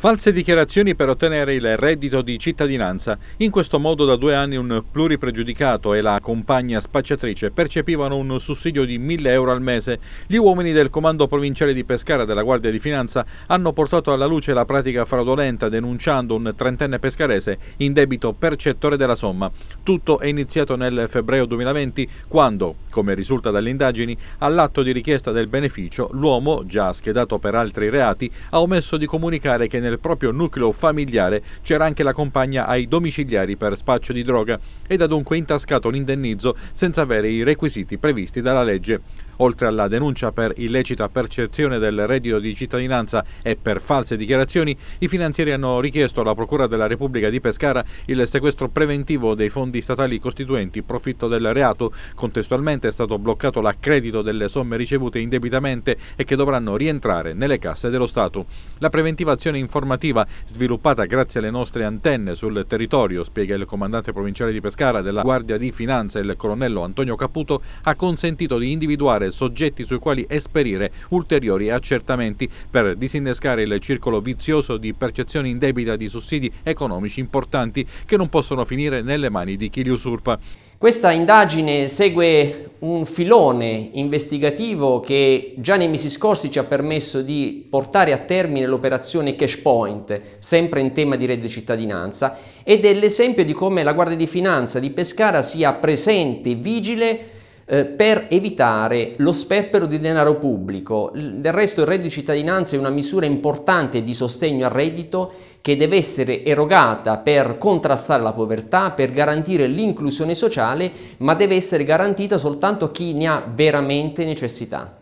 False dichiarazioni per ottenere il reddito di cittadinanza. In questo modo da due anni un pluripregiudicato e la compagna spacciatrice percepivano un sussidio di 1000 euro al mese. Gli uomini del comando provinciale di Pescara della Guardia di Finanza hanno portato alla luce la pratica fraudolenta denunciando un trentenne pescarese in debito percettore della somma. Tutto è iniziato nel febbraio 2020 quando, come risulta dalle indagini, all'atto di richiesta del beneficio, l'uomo, già schedato per altri reati, ha omesso di comunicare che nel proprio nucleo familiare c'era anche la compagna ai domiciliari per spaccio di droga ed ha dunque intascato l'indennizzo senza avere i requisiti previsti dalla legge. Oltre alla denuncia per illecita percezione del reddito di cittadinanza e per false dichiarazioni, i finanzieri hanno richiesto alla Procura della Repubblica di Pescara il sequestro preventivo dei fondi statali costituenti profitto del reato. Contestualmente è stato bloccato l'accredito delle somme ricevute indebitamente e che dovranno rientrare nelle casse dello Stato. La preventiva azione informativa sviluppata grazie alle nostre antenne sul territorio, spiega il comandante provinciale di Pescara della Guardia di Finanza, il colonnello Antonio Caputo, ha consentito di individuare soggetti sui quali esperire ulteriori accertamenti per disinnescare il circolo vizioso di percezione indebita di sussidi economici importanti che non possono finire nelle mani di chi li usurpa. Questa indagine segue un filone investigativo che già nei mesi scorsi ci ha permesso di portare a termine l'operazione Cashpoint, sempre in tema di reddito di cittadinanza, ed è l'esempio di come la Guardia di Finanza di Pescara sia presente, vigile, eh, per evitare lo sperpero di denaro pubblico. Del resto il reddito di cittadinanza è una misura importante di sostegno al reddito che deve essere erogata per contrastare la povertà, per garantire l'inclusione sociale, ma deve essere garantita soltanto a chi ne ha veramente necessità.